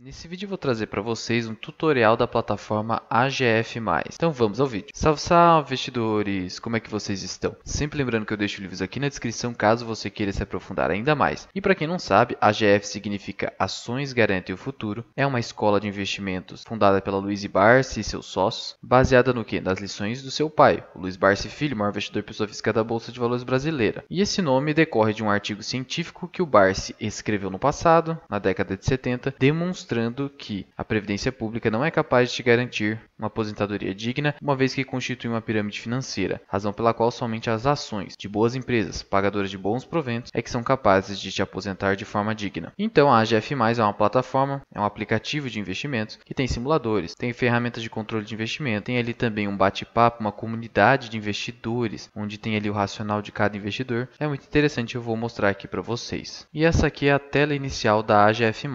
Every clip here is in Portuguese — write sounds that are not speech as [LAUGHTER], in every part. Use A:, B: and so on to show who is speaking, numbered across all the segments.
A: Nesse vídeo eu vou trazer para vocês um tutorial da plataforma AGF+. Então vamos ao vídeo. Salve, salve, investidores, Como é que vocês estão? Sempre lembrando que eu deixo livros aqui na descrição caso você queira se aprofundar ainda mais. E para quem não sabe, AGF significa Ações Garantem o Futuro. É uma escola de investimentos fundada pela Luiz Barsi e seus sócios, baseada no que? Nas lições do seu pai, o Luiz Barsi Filho, maior investidor pessoa física da Bolsa de Valores brasileira. E esse nome decorre de um artigo científico que o Barsi escreveu no passado, na década de 70, demonstrando mostrando que a Previdência Pública não é capaz de te garantir uma aposentadoria digna, uma vez que constitui uma pirâmide financeira, razão pela qual somente as ações de boas empresas, pagadoras de bons proventos, é que são capazes de te aposentar de forma digna. Então, a AGF+, é uma plataforma, é um aplicativo de investimentos que tem simuladores, tem ferramentas de controle de investimento, tem ali também um bate-papo, uma comunidade de investidores, onde tem ali o racional de cada investidor. É muito interessante, eu vou mostrar aqui para vocês. E essa aqui é a tela inicial da AGF+.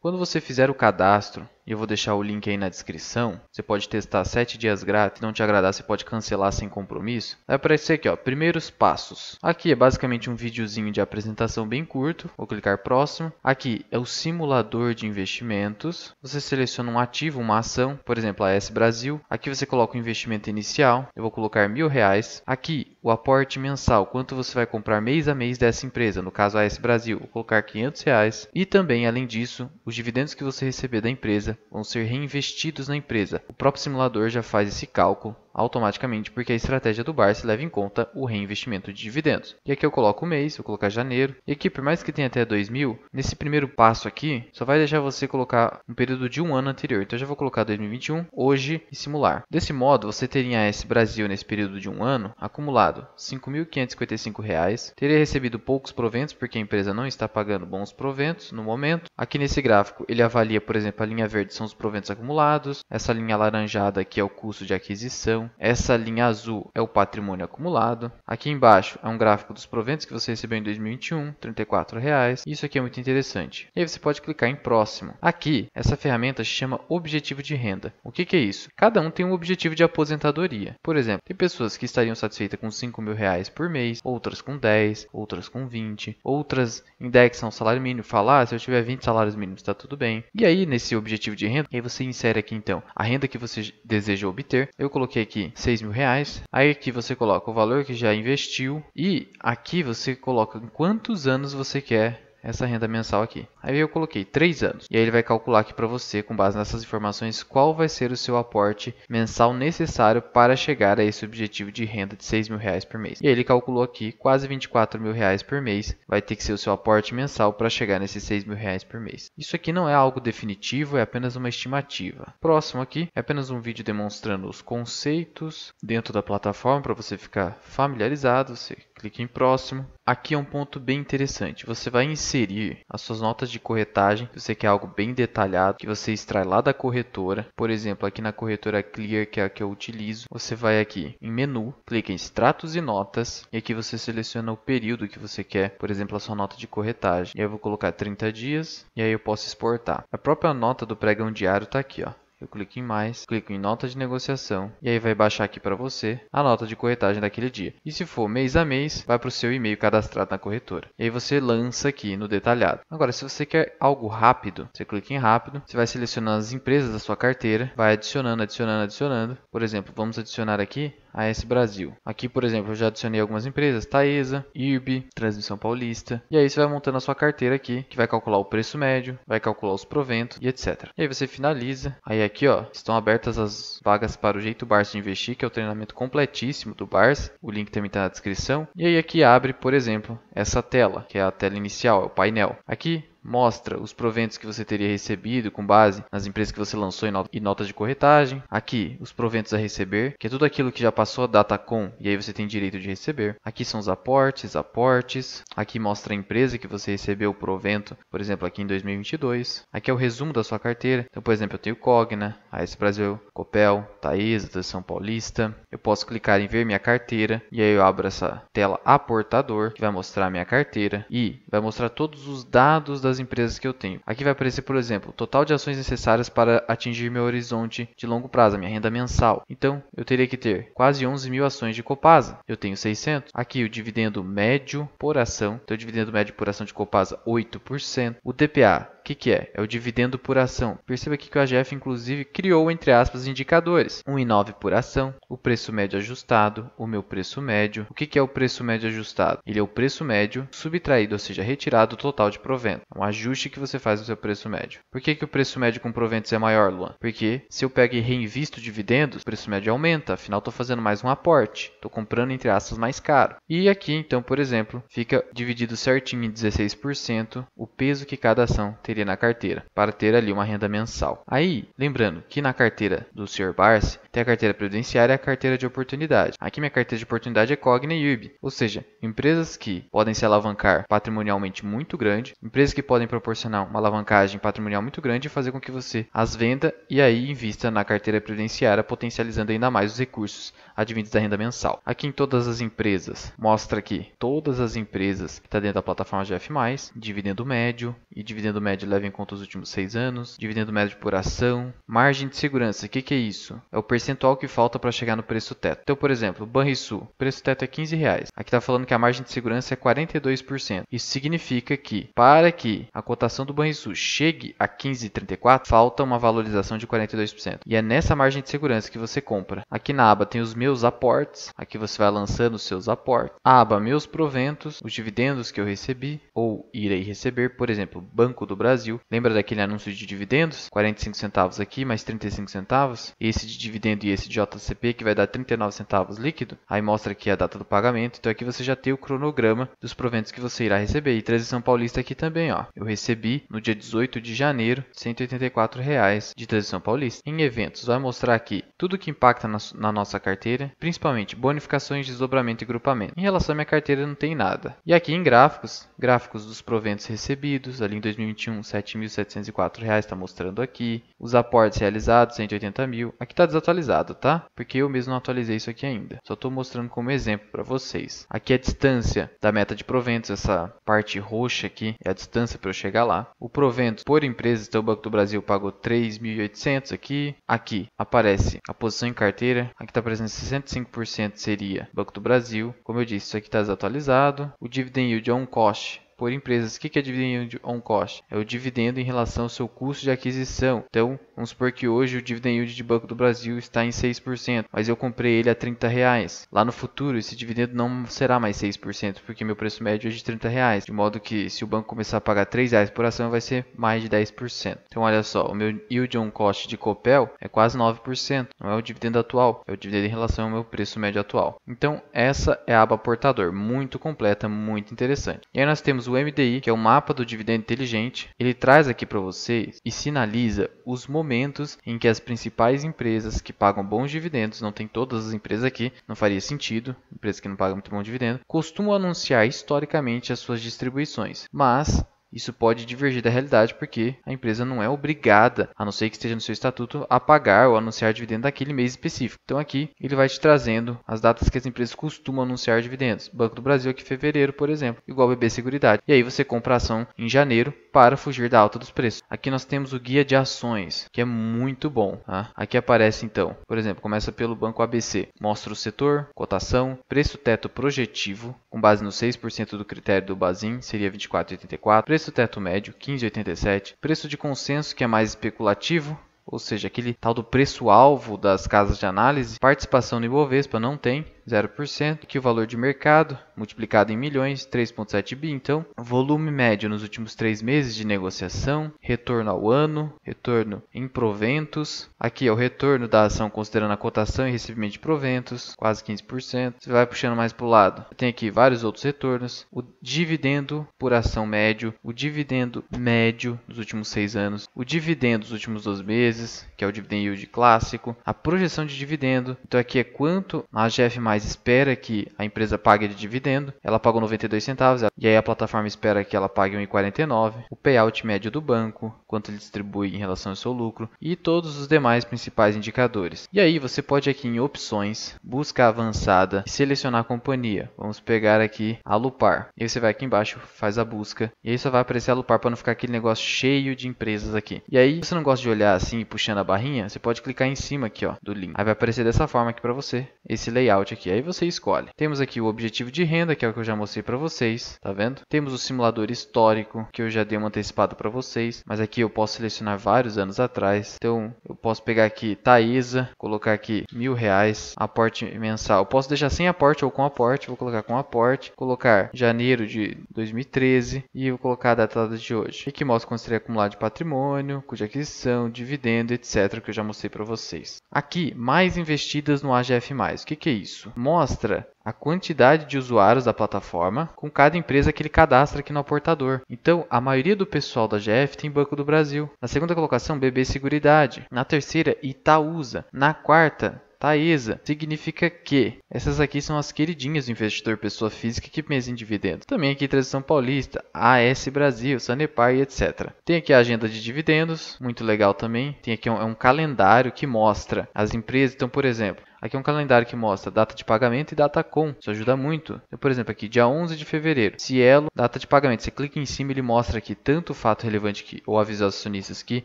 A: Quando você fizer fizer o cadastro e eu vou deixar o link aí na descrição. Você pode testar 7 dias grátis, se não te agradar você pode cancelar sem compromisso. Vai é aparecer aqui ó, primeiros passos. Aqui é basicamente um videozinho de apresentação bem curto, vou clicar próximo. Aqui é o simulador de investimentos, você seleciona um ativo, uma ação, por exemplo a S Brasil. Aqui você coloca o investimento inicial, eu vou colocar mil reais. Aqui o aporte mensal, quanto você vai comprar mês a mês dessa empresa, no caso a S Brasil, vou colocar 500 reais. E também além disso, os dividendos que você receber da empresa vão ser reinvestidos na empresa. O próprio simulador já faz esse cálculo automaticamente porque a estratégia do Barça leva em conta o reinvestimento de dividendos. E aqui eu coloco o mês, vou colocar janeiro. E aqui, por mais que tenha até 2000, nesse primeiro passo aqui, só vai deixar você colocar um período de um ano anterior. Então eu já vou colocar 2021, hoje e simular. Desse modo, você teria esse S Brasil nesse período de um ano acumulado R$ 5.555, teria recebido poucos proventos porque a empresa não está pagando bons proventos no momento. Aqui nesse gráfico, ele avalia, por exemplo, a linha verde são os proventos acumulados, essa linha alaranjada aqui é o custo de aquisição, essa linha azul é o patrimônio acumulado. Aqui embaixo é um gráfico dos proventos que você recebeu em 2021, 34 reais Isso aqui é muito interessante. E aí você pode clicar em próximo. Aqui, essa ferramenta se chama objetivo de renda. O que, que é isso? Cada um tem um objetivo de aposentadoria. Por exemplo, tem pessoas que estariam satisfeitas com 5 mil reais por mês, outras com 10, outras com 20, outras indexam o salário mínimo. Falar, ah, se eu tiver 20 salários mínimos, está tudo bem. E aí, nesse objetivo de renda, aí você insere aqui então a renda que você deseja obter. Eu coloquei aqui aqui 6 mil reais. Aí aqui você coloca o valor que já investiu e aqui você coloca em quantos anos você quer essa renda mensal aqui. Aí eu coloquei 3 anos. E aí ele vai calcular aqui para você, com base nessas informações, qual vai ser o seu aporte mensal necessário para chegar a esse objetivo de renda de 6 mil reais por mês. E aí ele calculou aqui quase 24 mil reais por mês vai ter que ser o seu aporte mensal para chegar nesses 6 mil reais por mês. Isso aqui não é algo definitivo, é apenas uma estimativa. Próximo aqui é apenas um vídeo demonstrando os conceitos dentro da plataforma para você ficar familiarizado, você clique em próximo. Aqui é um ponto bem interessante. Você vai inserir as suas notas de corretagem. Se você quer algo bem detalhado, que você extrai lá da corretora. Por exemplo, aqui na corretora Clear, que é a que eu utilizo, você vai aqui em menu, clica em extratos e notas. E aqui você seleciona o período que você quer. Por exemplo, a sua nota de corretagem. E aí eu vou colocar 30 dias. E aí eu posso exportar. A própria nota do pregão diário está aqui. ó eu clico em mais, clico em nota de negociação e aí vai baixar aqui para você a nota de corretagem daquele dia. E se for mês a mês, vai para o seu e-mail cadastrado na corretora. E aí você lança aqui no detalhado. Agora, se você quer algo rápido, você clica em rápido, você vai selecionando as empresas da sua carteira, vai adicionando, adicionando, adicionando. Por exemplo, vamos adicionar aqui a Brasil. Aqui, por exemplo, eu já adicionei algumas empresas, Taesa, IRB, Transmissão Paulista. E aí você vai montando a sua carteira aqui, que vai calcular o preço médio, vai calcular os proventos e etc. E aí você finaliza. Aí aqui, ó, estão abertas as vagas para o Jeito Barça de Investir, que é o treinamento completíssimo do Barça. O link também está na descrição. E aí aqui abre, por exemplo, essa tela, que é a tela inicial, é o painel. Aqui mostra os proventos que você teria recebido com base nas empresas que você lançou e notas de corretagem. Aqui, os proventos a receber, que é tudo aquilo que já passou a data com e aí você tem direito de receber. Aqui são os aportes, aportes. Aqui mostra a empresa que você recebeu o provento, por exemplo, aqui em 2022. Aqui é o resumo da sua carteira. Então, por exemplo, eu tenho Cogna, AS Brasil, Copel, Taesa, São Paulista. Eu posso clicar em ver minha carteira e aí eu abro essa tela aportador que vai mostrar a minha carteira e vai mostrar todos os dados das das empresas que eu tenho. Aqui vai aparecer, por exemplo, o total de ações necessárias para atingir meu horizonte de longo prazo, minha renda mensal. Então, eu teria que ter quase 11 mil ações de Copasa. Eu tenho 600. Aqui o dividendo médio por ação. Então, o dividendo médio por ação de Copasa, 8%. O DPA, que, que é? É o dividendo por ação. Perceba aqui que o AGF, inclusive, criou, entre aspas, indicadores. 1,9 por ação, o preço médio ajustado, o meu preço médio. O que, que é o preço médio ajustado? Ele é o preço médio subtraído, ou seja, retirado do total de provento. É um ajuste que você faz no seu preço médio. Por que, que o preço médio com proventos é maior, Luan? Porque se eu pego e reinvisto dividendos, o preço médio aumenta. Afinal, estou fazendo mais um aporte. Estou comprando, entre aspas, mais caro. E aqui, então, por exemplo, fica dividido certinho em 16% o peso que cada ação teria teria na carteira, para ter ali uma renda mensal. Aí, lembrando que na carteira do Sr. Barsi tem a carteira previdenciária e a carteira de oportunidade. Aqui minha carteira de oportunidade é Cogna e IRB, ou seja, empresas que podem se alavancar patrimonialmente muito grande, empresas que podem proporcionar uma alavancagem patrimonial muito grande e fazer com que você as venda e aí invista na carteira previdenciária, potencializando ainda mais os recursos advindos da renda mensal. Aqui em todas as empresas, mostra aqui todas as empresas que está dentro da plataforma GF+, dividendo médio e dividendo médio médio leva em conta os últimos seis anos, dividendo médio por ação, margem de segurança, o que, que é isso? É o percentual que falta para chegar no preço teto. Então, por exemplo, Banrisul, preço teto é 15 reais. Aqui está falando que a margem de segurança é 42%. Isso significa que, para que a cotação do Banrisul chegue a 15,34, falta uma valorização de 42%. E é nessa margem de segurança que você compra. Aqui na aba tem os meus aportes, aqui você vai lançando os seus aportes. A aba meus proventos, os dividendos que eu recebi ou irei receber, por exemplo, Banco do Brasil Brasil. Lembra daquele anúncio de dividendos? 45 centavos aqui, mais 35 centavos. Esse de dividendo e esse de JCP que vai dar 39 centavos líquido. Aí mostra aqui a data do pagamento. Então aqui você já tem o cronograma dos proventos que você irá receber. E Transição Paulista aqui também, ó. Eu recebi no dia 18 de janeiro 184 reais de Transição Paulista. Em eventos, vai mostrar aqui tudo que impacta na, na nossa carteira, principalmente bonificações, desdobramento e grupamento. Em relação à minha carteira não tem nada. E aqui em gráficos, gráficos dos proventos recebidos, ali em 2021 R$ reais está mostrando aqui. Os aportes realizados, 180 mil. Aqui está desatualizado, tá? Porque eu mesmo não atualizei isso aqui ainda. Só estou mostrando como exemplo para vocês. Aqui é a distância da meta de proventos, essa parte roxa aqui é a distância para eu chegar lá. O provento por empresa, então o Banco do Brasil pagou 3.800 aqui. Aqui aparece a posição em carteira. Aqui está presente 65% seria Banco do Brasil. Como eu disse, isso aqui está desatualizado. O dividend yield é um coste por empresas. O que é dividend on cost? É o dividendo em relação ao seu custo de aquisição. Então, vamos supor que hoje o dividend yield de Banco do Brasil está em 6%, mas eu comprei ele a 30 reais. Lá no futuro, esse dividendo não será mais 6%, porque meu preço médio é de 30 reais. De modo que, se o banco começar a pagar 3 reais por ação, vai ser mais de 10%. Então, olha só, o meu yield on cost de Copel é quase 9%. Não é o dividendo atual, é o dividendo em relação ao meu preço médio atual. Então, essa é a aba portador, muito completa, muito interessante. E aí nós temos temos o MDI, que é o mapa do dividendo inteligente. Ele traz aqui para vocês e sinaliza os momentos em que as principais empresas que pagam bons dividendos, não tem todas as empresas aqui, não faria sentido, empresas que não pagam muito bom dividendo, costumam anunciar historicamente as suas distribuições. Mas isso pode divergir da realidade porque a empresa não é obrigada, a não ser que esteja no seu estatuto, a pagar ou anunciar dividendo daquele mês específico. Então aqui ele vai te trazendo as datas que as empresas costumam anunciar dividendos. Banco do Brasil aqui em fevereiro, por exemplo, igual BB Seguridade. E aí você compra ação em janeiro para fugir da alta dos preços. Aqui nós temos o guia de ações, que é muito bom. Tá? Aqui aparece então, por exemplo, começa pelo banco ABC. Mostra o setor, cotação, preço teto projetivo, com base no 6% do critério do Bazin, seria 24,84. Preço teto médio, 15,87. Preço de consenso, que é mais especulativo, ou seja, aquele tal do preço-alvo das casas de análise. Participação no Ibovespa não tem, 0%, que o valor de mercado, multiplicado em milhões, 3,7 bi, então, volume médio nos últimos três meses de negociação, retorno ao ano, retorno em proventos, aqui é o retorno da ação considerando a cotação e recebimento de proventos, quase 15%, você vai puxando mais para o lado, tem aqui vários outros retornos, o dividendo por ação médio, o dividendo médio dos últimos seis anos, o dividendo dos últimos 12 meses, que é o dividend yield clássico, a projeção de dividendo, então aqui é quanto a GF mais mas espera que a empresa pague de dividendo. Ela pagou 92 centavos e aí a plataforma espera que ela pague 1,49, o payout médio do banco, quanto ele distribui em relação ao seu lucro e todos os demais principais indicadores. E aí você pode aqui em opções, busca avançada e selecionar a companhia. Vamos pegar aqui a Lupar. E aí você vai aqui embaixo, faz a busca e aí só vai aparecer a Lupar para não ficar aquele negócio cheio de empresas aqui. E aí, se você não gosta de olhar assim puxando a barrinha, você pode clicar em cima aqui, ó, do link. Aí vai aparecer dessa forma aqui para você, esse layout aqui aqui, aí você escolhe. Temos aqui o objetivo de renda, que é o que eu já mostrei para vocês, tá vendo? Temos o simulador histórico, que eu já dei uma antecipada para vocês, mas aqui eu posso selecionar vários anos atrás. Então, eu posso pegar aqui Taísa, colocar aqui mil reais, aporte mensal. Eu posso deixar sem aporte ou com aporte, vou colocar com aporte, colocar janeiro de 2013 e vou colocar a data de hoje. E que mostra quando seria acumulado de patrimônio, cuja aquisição, dividendo, etc, que eu já mostrei para vocês. Aqui, mais investidas no AGF+. O que, que é isso? mostra a quantidade de usuários da plataforma com cada empresa que ele cadastra aqui no aportador. Então, a maioria do pessoal da GF tem Banco do Brasil. Na segunda colocação, BB Seguridade. Na terceira, Itaúsa. Na quarta, Taesa significa que essas aqui são as queridinhas do investidor pessoa física que mesa em dividendos. Também aqui Transição Paulista, AS Brasil, Sanepar e etc. Tem aqui a agenda de dividendos, muito legal também. Tem aqui um, é um calendário que mostra as empresas. Então, por exemplo, Aqui é um calendário que mostra data de pagamento e data com. Isso ajuda muito. Então, por exemplo, aqui dia 11 de fevereiro, Cielo, é data de pagamento. Você clica em cima, ele mostra aqui tanto o fato relevante que ou avisar os acionistas que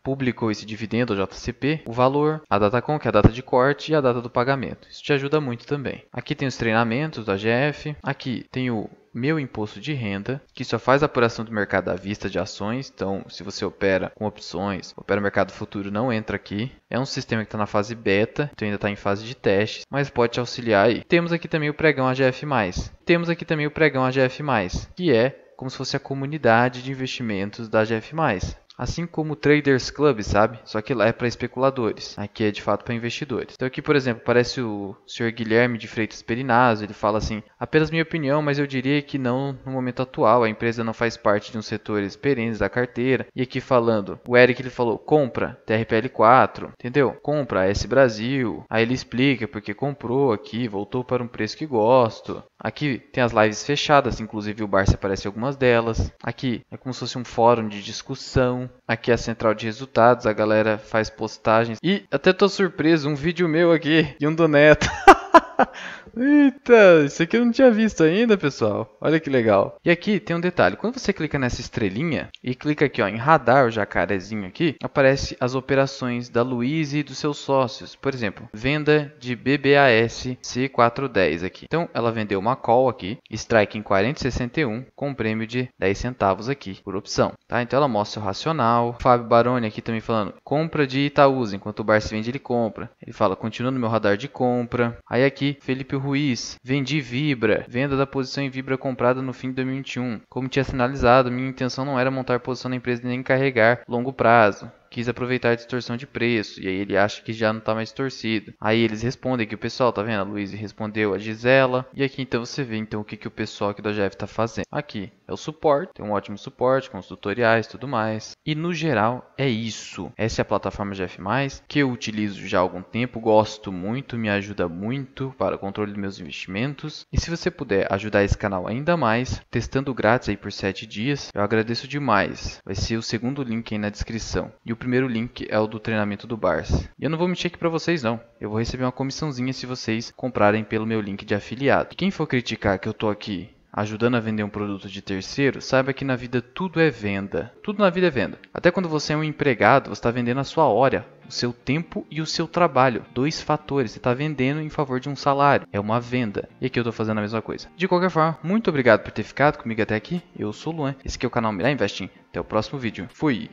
A: publicou esse dividendo, o JCP, o valor, a data com, que é a data de corte e a data do pagamento. Isso te ajuda muito também. Aqui tem os treinamentos da GF, aqui tem o meu imposto de renda, que só faz a apuração do mercado à vista de ações. Então, se você opera com opções, opera mercado futuro, não entra aqui. É um sistema que está na fase beta, então ainda está em fase de teste, mas pode te auxiliar aí. Temos aqui também o pregão AGF+. Temos aqui também o pregão AGF+, que é como se fosse a comunidade de investimentos da AGF+. Assim como o Traders Club, sabe? Só que lá é para especuladores. Aqui é de fato para investidores. Então aqui, por exemplo, parece o Sr. Guilherme de Freitas Perinazzo, ele fala assim: "Apenas minha opinião, mas eu diria que não no momento atual, a empresa não faz parte de um setor perenes da carteira". E aqui falando, o Eric ele falou: "Compra TRPL4", entendeu? Compra S Brasil. Aí ele explica porque comprou aqui, voltou para um preço que gosto. Aqui tem as lives fechadas, inclusive o Barça aparece algumas delas. Aqui é como se fosse um fórum de discussão aqui é a central de resultados, a galera faz postagens. E até tô surpreso, um vídeo meu aqui e um do Neto. [LAUGHS] [LAUGHS] Eita, isso aqui eu não tinha visto ainda, pessoal. Olha que legal. E aqui tem um detalhe. Quando você clica nessa estrelinha e clica aqui ó, em radar, o jacarezinho aqui, aparece as operações da Luiz e dos seus sócios. Por exemplo, venda de BBAS C410 aqui. Então, ela vendeu uma call aqui, strike em 40,61 com um prêmio de 10 centavos aqui por opção. Tá? Então, ela mostra o racional. Fábio Baroni aqui também falando compra de Itaúsa. Enquanto o bar se vende, ele compra. Ele fala, continua no meu radar de compra. Aí aqui aqui Felipe Ruiz. Vendi Vibra. Venda da posição em Vibra comprada no fim de 2021. Como tinha sinalizado, minha intenção não era montar posição na empresa nem carregar longo prazo quis aproveitar a distorção de preço, e aí ele acha que já não tá mais distorcido. Aí eles respondem que o pessoal, tá vendo? A Luiz respondeu a Gisela, e aqui então você vê então o que, que o pessoal aqui da GF tá fazendo. Aqui é o suporte, tem um ótimo suporte com os tutoriais e tudo mais. E no geral é isso. Essa é a plataforma GF+, que eu utilizo já há algum tempo, gosto muito, me ajuda muito para o controle dos meus investimentos. E se você puder ajudar esse canal ainda mais, testando grátis aí por 7 dias, eu agradeço demais. Vai ser o segundo link aí na descrição. E o primeiro link é o do treinamento do Barça. E eu não vou mexer aqui para vocês não. Eu vou receber uma comissãozinha se vocês comprarem pelo meu link de afiliado. E quem for criticar que eu tô aqui ajudando a vender um produto de terceiro, saiba que na vida tudo é venda. Tudo na vida é venda. Até quando você é um empregado, você está vendendo a sua hora, o seu tempo e o seu trabalho. Dois fatores. Você está vendendo em favor de um salário. É uma venda. E aqui eu estou fazendo a mesma coisa. De qualquer forma, muito obrigado por ter ficado comigo até aqui. Eu sou o Luan. Esse aqui é o canal Mirar Investing. Até o próximo vídeo. Fui!